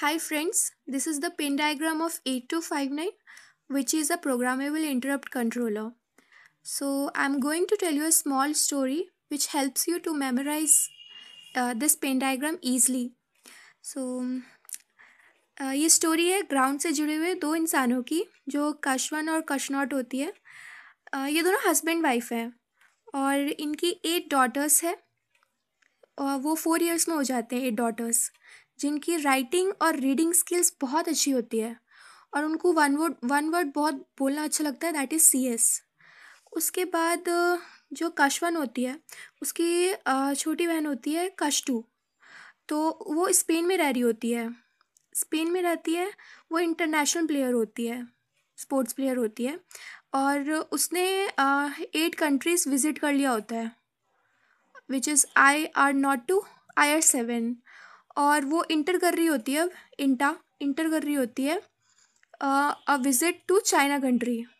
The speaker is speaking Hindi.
Hi friends, this is the pin diagram of 8259 which is a programmable interrupt controller. So I'm going to tell you a small story which helps you to memorize uh, this pin diagram easily. So uh, ये स्टोरी है ग्राउंड से जुड़े हुए दो इंसानों की जो कशवन और कशनॉट होती है uh, ये दोनों हस्बैंड वाइफ है और इनकी एट डॉटर्स है और वो फोर इयर्स में हो जाते हैं एट डॉटर्स जिनकी राइटिंग और रीडिंग स्किल्स बहुत अच्छी होती है और उनको वन वर्ड वन वर्ड बहुत बोलना अच्छा लगता है दैट इज़ सी एस उसके बाद जो कशवन होती है उसकी छोटी बहन होती है कशटू तो वो स्पेन में रह रही होती है स्पेन में रहती है वो इंटरनेशनल प्लेयर होती है स्पोर्ट्स प्लेयर होती है और उसने एट कंट्रीज़ विज़िट कर लिया होता है which is I R not two I R seven और वो इंटर कर रही होती है अब इंटा इंटर कर रही होती है a visit to China country